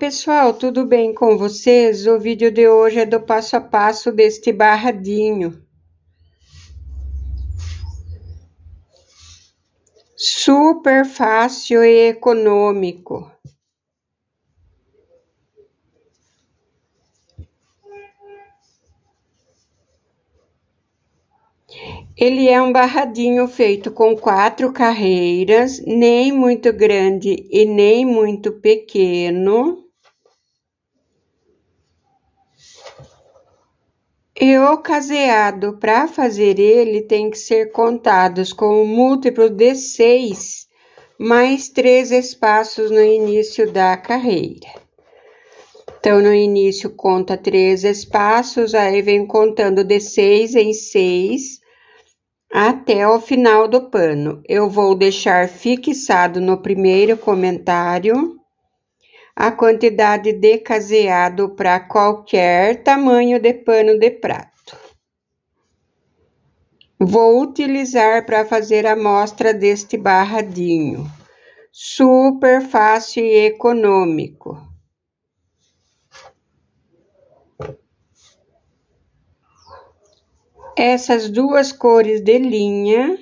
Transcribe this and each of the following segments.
Pessoal, tudo bem com vocês? O vídeo de hoje é do passo a passo deste barradinho. Super fácil e econômico. Ele é um barradinho feito com quatro carreiras, nem muito grande e nem muito pequeno. E o caseado para fazer ele, tem que ser contados com o múltiplo de 6 mais três espaços no início da carreira. Então, no início conta três espaços, aí vem contando de 6 em 6 até o final do pano. Eu vou deixar fixado no primeiro comentário a quantidade de caseado para qualquer tamanho de pano de prato. Vou utilizar para fazer a amostra deste barradinho. Super fácil e econômico. Essas duas cores de linha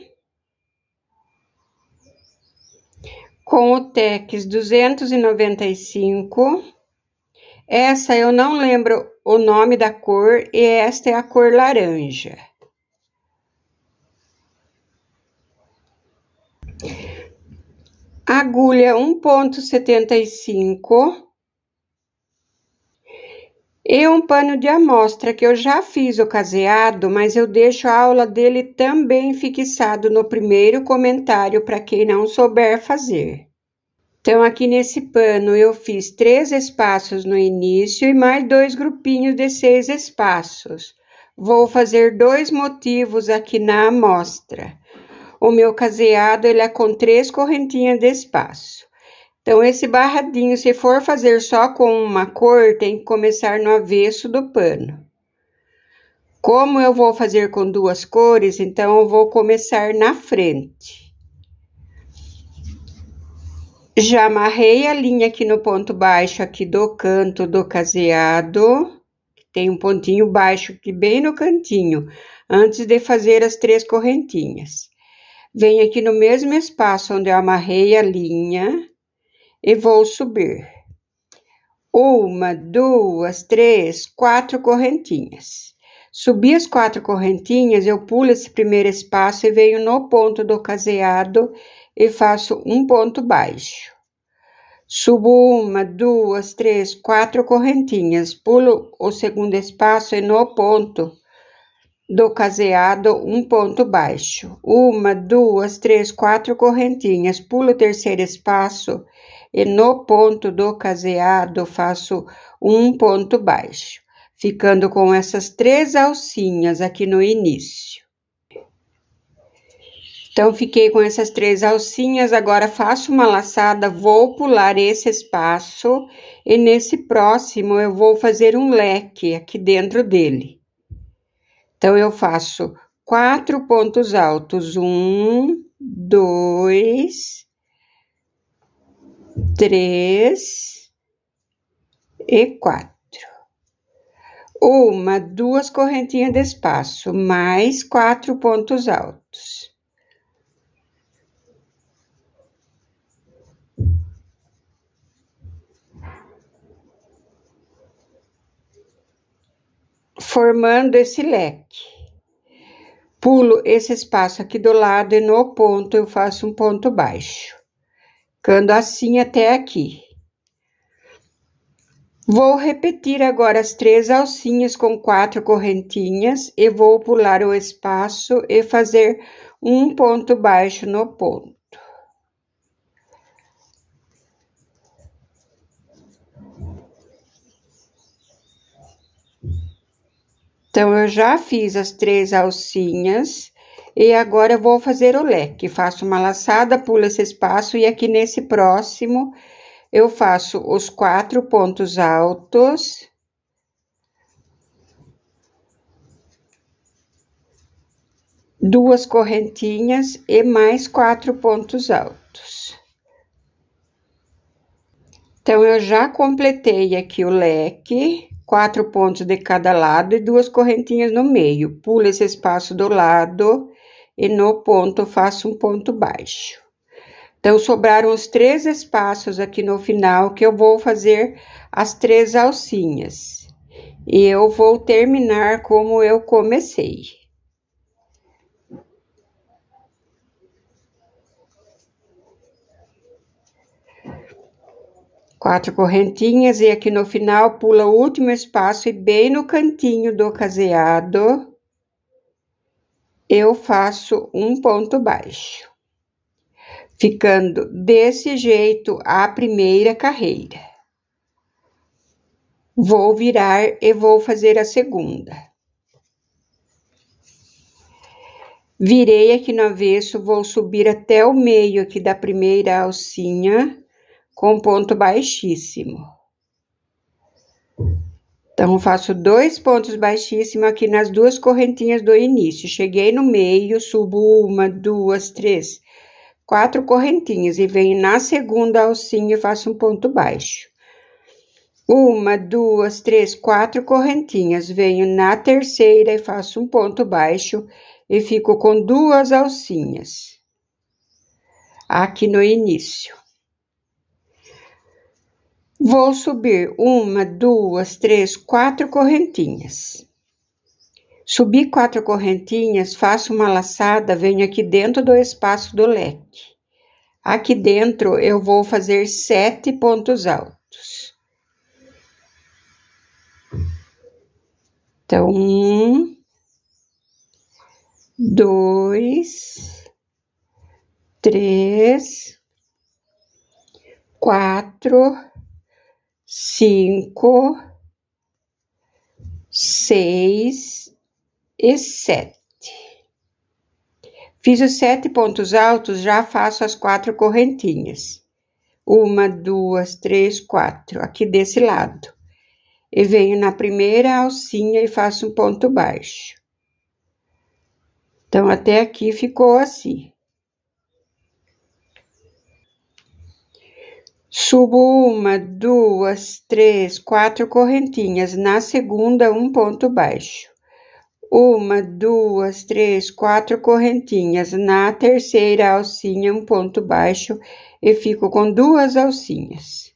com o TEX 295. Essa eu não lembro o nome da cor e esta é a cor laranja. Agulha 1.75 e um pano de amostra que eu já fiz o caseado, mas eu deixo a aula dele também fixado no primeiro comentário para quem não souber fazer. Então, aqui nesse pano eu fiz três espaços no início e mais dois grupinhos de seis espaços. Vou fazer dois motivos aqui na amostra. O meu caseado ele é com três correntinhas de espaço. Então, esse barradinho, se for fazer só com uma cor, tem que começar no avesso do pano. Como eu vou fazer com duas cores, então eu vou começar na frente. Já amarrei a linha aqui no ponto baixo aqui do canto do caseado. Tem um pontinho baixo aqui bem no cantinho, antes de fazer as três correntinhas. Venho aqui no mesmo espaço onde eu amarrei a linha e vou subir. Uma, duas, três, quatro correntinhas. Subi as quatro correntinhas, eu pulo esse primeiro espaço e venho no ponto do caseado e faço um ponto baixo. Subo uma, duas, três, quatro correntinhas, pulo o segundo espaço e no ponto do caseado um ponto baixo. Uma, duas, três, quatro correntinhas, pulo o terceiro espaço e no ponto do caseado faço um ponto baixo, ficando com essas três alcinhas aqui no início. Então, fiquei com essas três alcinhas, agora faço uma laçada, vou pular esse espaço e nesse próximo eu vou fazer um leque aqui dentro dele. Então, eu faço quatro pontos altos, um, dois, três e quatro. Uma, duas correntinhas de espaço, mais quatro pontos altos. formando esse leque. Pulo esse espaço aqui do lado e no ponto eu faço um ponto baixo ficando assim até aqui. Vou repetir agora as três alcinhas com quatro correntinhas e vou pular o espaço e fazer um ponto baixo no ponto. Então, eu já fiz as três alcinhas e agora eu vou fazer o leque. faço uma laçada, pulo esse espaço e aqui nesse próximo eu faço os quatro pontos altos. Duas correntinhas e mais quatro pontos altos. Então, eu já completei aqui o leque, quatro pontos de cada lado e duas correntinhas no meio. Pulo esse espaço do lado e no ponto faço um ponto baixo. Então, sobraram os três espaços aqui no final que eu vou fazer as três alcinhas. E eu vou terminar como eu comecei. Quatro correntinhas e aqui no final pula o último espaço e bem no cantinho do caseado eu faço um ponto baixo, ficando desse jeito a primeira carreira. Vou virar e vou fazer a segunda. Virei aqui no avesso, vou subir até o meio aqui da primeira alcinha com ponto baixíssimo. Então, faço dois pontos baixíssimos aqui nas duas correntinhas do início. Cheguei no meio, subo uma, duas, três, quatro correntinhas. E venho na segunda alcinha e faço um ponto baixo. Uma, duas, três, quatro correntinhas. Venho na terceira e faço um ponto baixo. E fico com duas alcinhas. Aqui no início. Vou subir uma, duas, três, quatro correntinhas. Subi quatro correntinhas, faço uma laçada, venho aqui dentro do espaço do leque. Aqui dentro eu vou fazer sete pontos altos. Então, um, dois, três, quatro, cinco, seis e sete. Fiz os sete pontos altos, já faço as quatro correntinhas. Uma, duas, três, quatro, aqui desse lado. E venho na primeira alcinha e faço um ponto baixo. Então, até aqui ficou assim. Subo uma, duas, três, quatro correntinhas. Na segunda, um ponto baixo. Uma, duas, três, quatro correntinhas. Na terceira alcinha, um ponto baixo. E fico com duas alcinhas.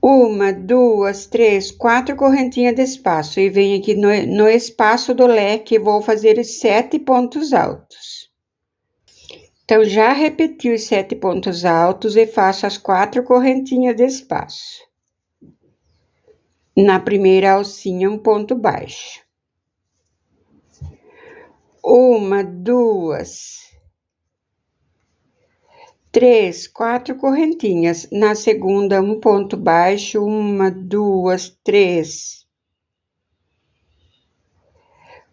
Uma, duas, três, quatro correntinhas de espaço. E venho aqui no, no espaço do leque, vou fazer sete pontos altos. Então, já repeti os sete pontos altos e faço as quatro correntinhas de espaço. Na primeira alcinha, um ponto baixo. Uma, duas, três, quatro correntinhas. Na segunda, um ponto baixo. Uma, duas, três.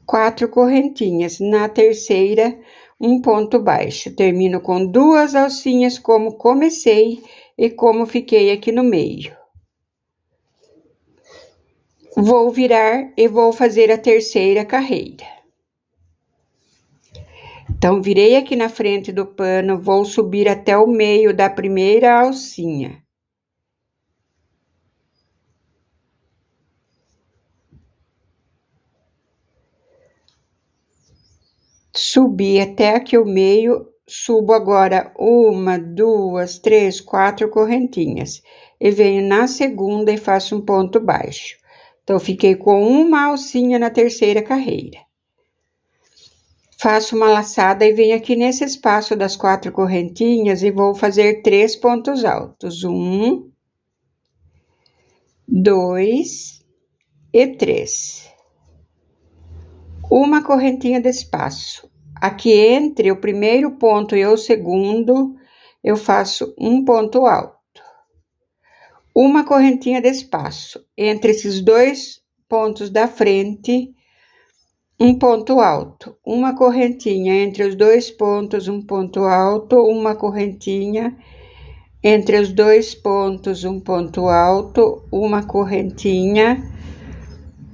Quatro correntinhas. Na terceira, um ponto baixo. Termino com duas alcinhas como comecei e como fiquei aqui no meio. Vou virar e vou fazer a terceira carreira. Então, virei aqui na frente do pano, vou subir até o meio da primeira alcinha. Subi até aqui o meio, subo agora uma, duas, três, quatro correntinhas. E venho na segunda e faço um ponto baixo. Então, fiquei com uma alcinha na terceira carreira. Faço uma laçada e venho aqui nesse espaço das quatro correntinhas e vou fazer três pontos altos. Um, dois e três. Uma correntinha de espaço. Aqui entre o primeiro ponto e o segundo, eu faço um ponto alto. Uma correntinha de espaço. Entre esses dois pontos da frente, um ponto alto. Uma correntinha entre os dois pontos, um ponto alto. Uma correntinha entre os dois pontos, um ponto alto. Uma correntinha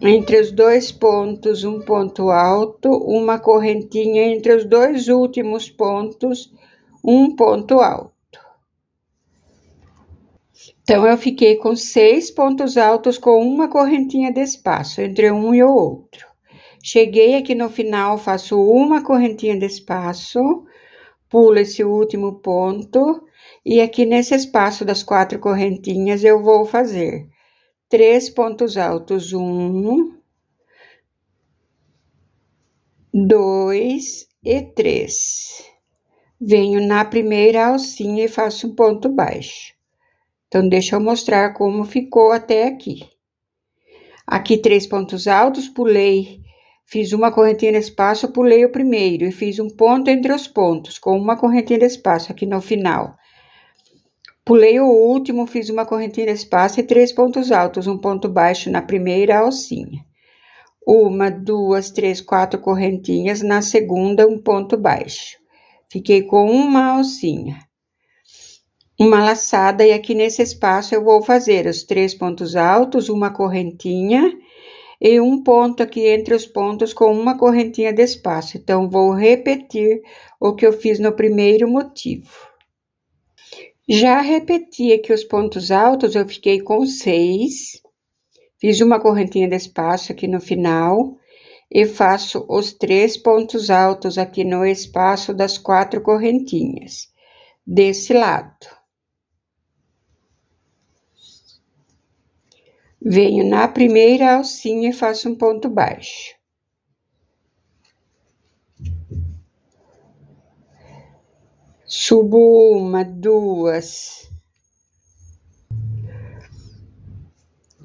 entre os dois pontos, um ponto alto, uma correntinha entre os dois últimos pontos, um ponto alto. Então, eu fiquei com seis pontos altos com uma correntinha de espaço entre um e o outro. Cheguei aqui no final, faço uma correntinha de espaço, pulo esse último ponto, e aqui nesse espaço das quatro correntinhas eu vou fazer três pontos altos: um, dois e três. Venho na primeira alcinha e faço um ponto baixo. Então, deixa eu mostrar como ficou até aqui. Aqui, três pontos altos, pulei, fiz uma correntinha de espaço, pulei o primeiro e fiz um ponto entre os pontos, com uma correntinha de espaço aqui no final. Pulei o último, fiz uma correntinha espaço e três pontos altos, um ponto baixo na primeira alcinha. Uma, duas, três, quatro correntinhas, na segunda um ponto baixo. Fiquei com uma alcinha. Uma laçada e aqui nesse espaço eu vou fazer os três pontos altos, uma correntinha e um ponto aqui entre os pontos com uma correntinha de espaço. Então, vou repetir o que eu fiz no primeiro motivo. Já repeti aqui os pontos altos, eu fiquei com seis. Fiz uma correntinha de espaço aqui no final e faço os três pontos altos aqui no espaço das quatro correntinhas, desse lado. Venho na primeira alcinha e faço um ponto baixo. Subo uma, duas,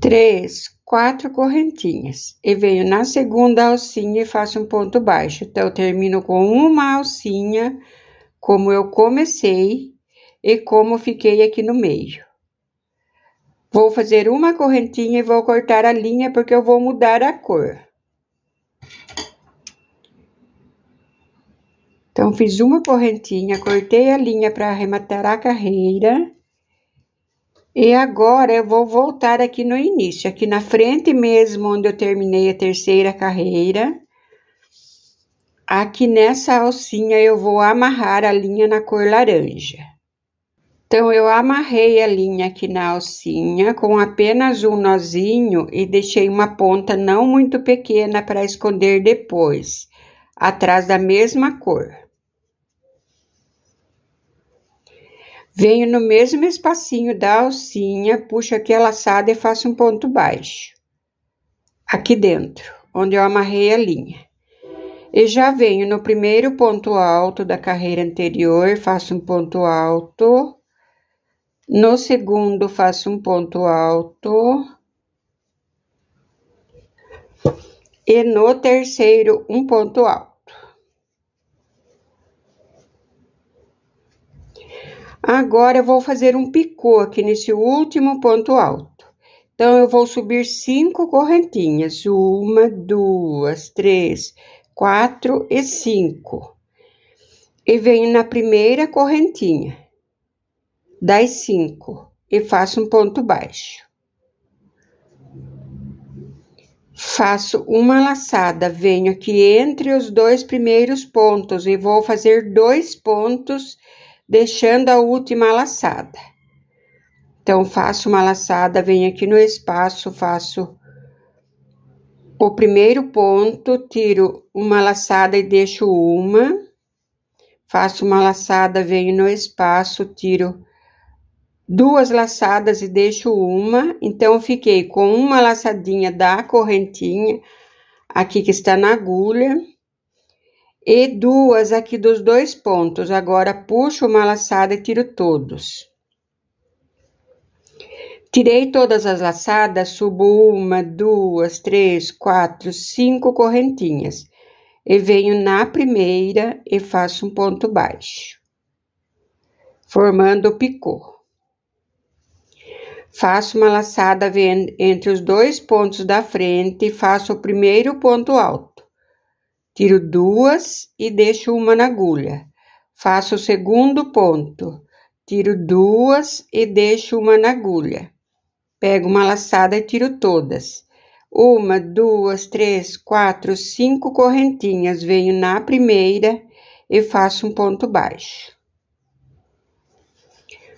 três, quatro correntinhas. E venho na segunda alcinha e faço um ponto baixo. Então, termino com uma alcinha, como eu comecei e como fiquei aqui no meio. Vou fazer uma correntinha e vou cortar a linha, porque eu vou mudar a cor. Então, fiz uma correntinha, cortei a linha para arrematar a carreira. E agora, eu vou voltar aqui no início, aqui na frente mesmo, onde eu terminei a terceira carreira. Aqui nessa alcinha, eu vou amarrar a linha na cor laranja. Então, eu amarrei a linha aqui na alcinha com apenas um nozinho e deixei uma ponta não muito pequena para esconder depois, atrás da mesma cor. Venho no mesmo espacinho da alcinha, puxo aqui a laçada e faço um ponto baixo. Aqui dentro, onde eu amarrei a linha. E já venho no primeiro ponto alto da carreira anterior, faço um ponto alto. No segundo, faço um ponto alto. E no terceiro, um ponto alto. Agora eu vou fazer um picô aqui nesse último ponto alto. Então, eu vou subir cinco correntinhas. Uma, duas, três, quatro e cinco. E venho na primeira correntinha das cinco e faço um ponto baixo. Faço uma laçada, venho aqui entre os dois primeiros pontos e vou fazer dois pontos deixando a última laçada. Então, faço uma laçada, venho aqui no espaço, faço o primeiro ponto, tiro uma laçada e deixo uma, faço uma laçada, venho no espaço, tiro duas laçadas e deixo uma, então fiquei com uma laçadinha da correntinha aqui que está na agulha, e duas aqui dos dois pontos. Agora, puxo uma laçada e tiro todos. Tirei todas as laçadas, subo uma, duas, três, quatro, cinco correntinhas. E venho na primeira e faço um ponto baixo, formando o picô. Faço uma laçada entre os dois pontos da frente e faço o primeiro ponto alto. Tiro duas e deixo uma na agulha. Faço o segundo ponto. Tiro duas e deixo uma na agulha. Pego uma laçada e tiro todas. Uma, duas, três, quatro, cinco correntinhas. Venho na primeira e faço um ponto baixo.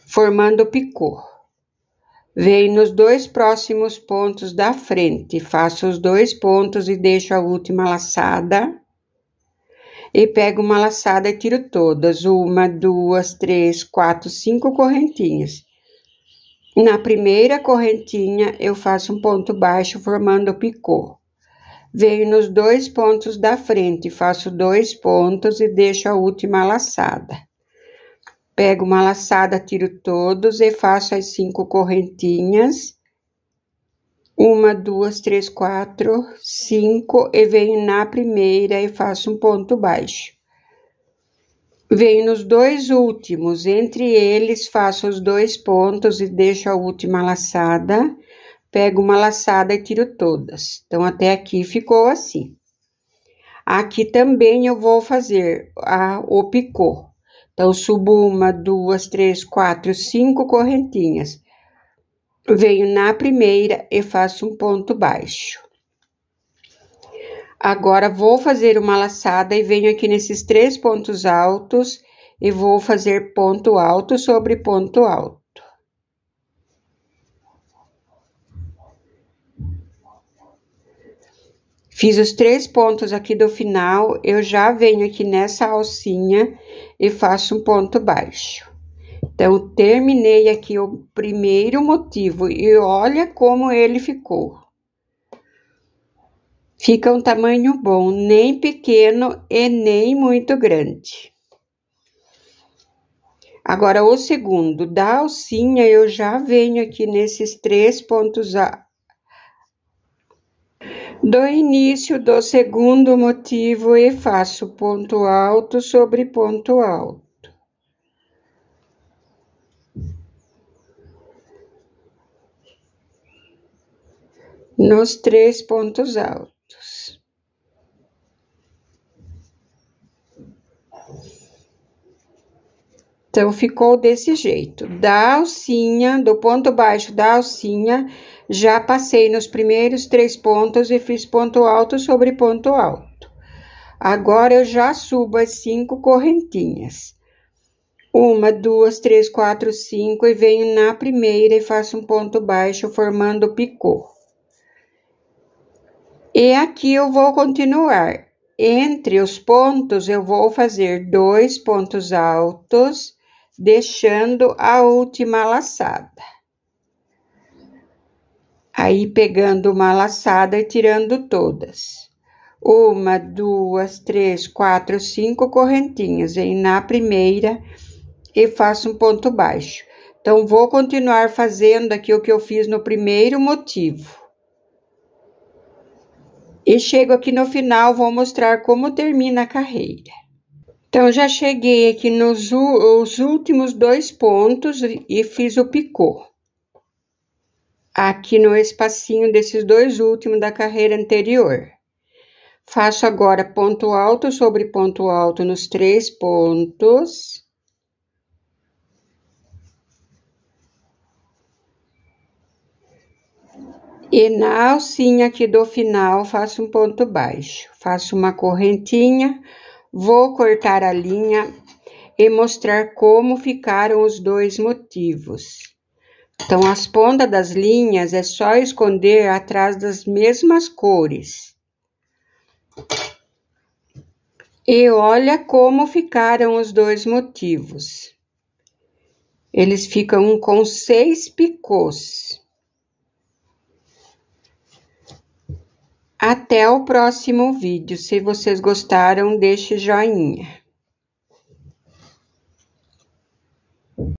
Formando o picô. Venho nos dois próximos pontos da frente. Faço os dois pontos e deixo a última laçada e pego uma laçada e tiro todas, uma, duas, três, quatro, cinco correntinhas. Na primeira correntinha, eu faço um ponto baixo formando o picô. Venho nos dois pontos da frente, faço dois pontos e deixo a última laçada. Pego uma laçada, tiro todos e faço as cinco correntinhas uma, duas, três, quatro, cinco, e venho na primeira e faço um ponto baixo. Venho nos dois últimos, entre eles faço os dois pontos e deixo a última laçada, pego uma laçada e tiro todas. Então, até aqui ficou assim. Aqui também eu vou fazer a, o picô. Então, subo uma, duas, três, quatro, cinco correntinhas venho na primeira e faço um ponto baixo. Agora vou fazer uma laçada e venho aqui nesses três pontos altos e vou fazer ponto alto sobre ponto alto. Fiz os três pontos aqui do final, eu já venho aqui nessa alcinha e faço um ponto baixo. Então, terminei aqui o primeiro motivo e olha como ele ficou. Fica um tamanho bom, nem pequeno e nem muito grande. Agora, o segundo, da alcinha, eu já venho aqui nesses três pontos a... Do início do segundo motivo e faço ponto alto sobre ponto alto. nos três pontos altos. Então, ficou desse jeito. Da alcinha, do ponto baixo da alcinha, já passei nos primeiros três pontos e fiz ponto alto sobre ponto alto. Agora, eu já subo as cinco correntinhas. Uma, duas, três, quatro, cinco, e venho na primeira e faço um ponto baixo formando o picô. E aqui eu vou continuar. Entre os pontos, eu vou fazer dois pontos altos, deixando a última laçada. Aí, pegando uma laçada e tirando todas. Uma, duas, três, quatro, cinco correntinhas. em na primeira, e faço um ponto baixo. Então, vou continuar fazendo aqui o que eu fiz no primeiro motivo. E chego aqui no final, vou mostrar como termina a carreira. Então, já cheguei aqui nos os últimos dois pontos e fiz o picô. Aqui no espacinho desses dois últimos da carreira anterior. Faço agora ponto alto sobre ponto alto nos três pontos E na alcinha aqui do final, faço um ponto baixo, faço uma correntinha, vou cortar a linha e mostrar como ficaram os dois motivos. Então, as pontas das linhas é só esconder atrás das mesmas cores. E olha como ficaram os dois motivos. Eles ficam com seis picôs. Até o próximo vídeo. Se vocês gostaram, deixe joinha.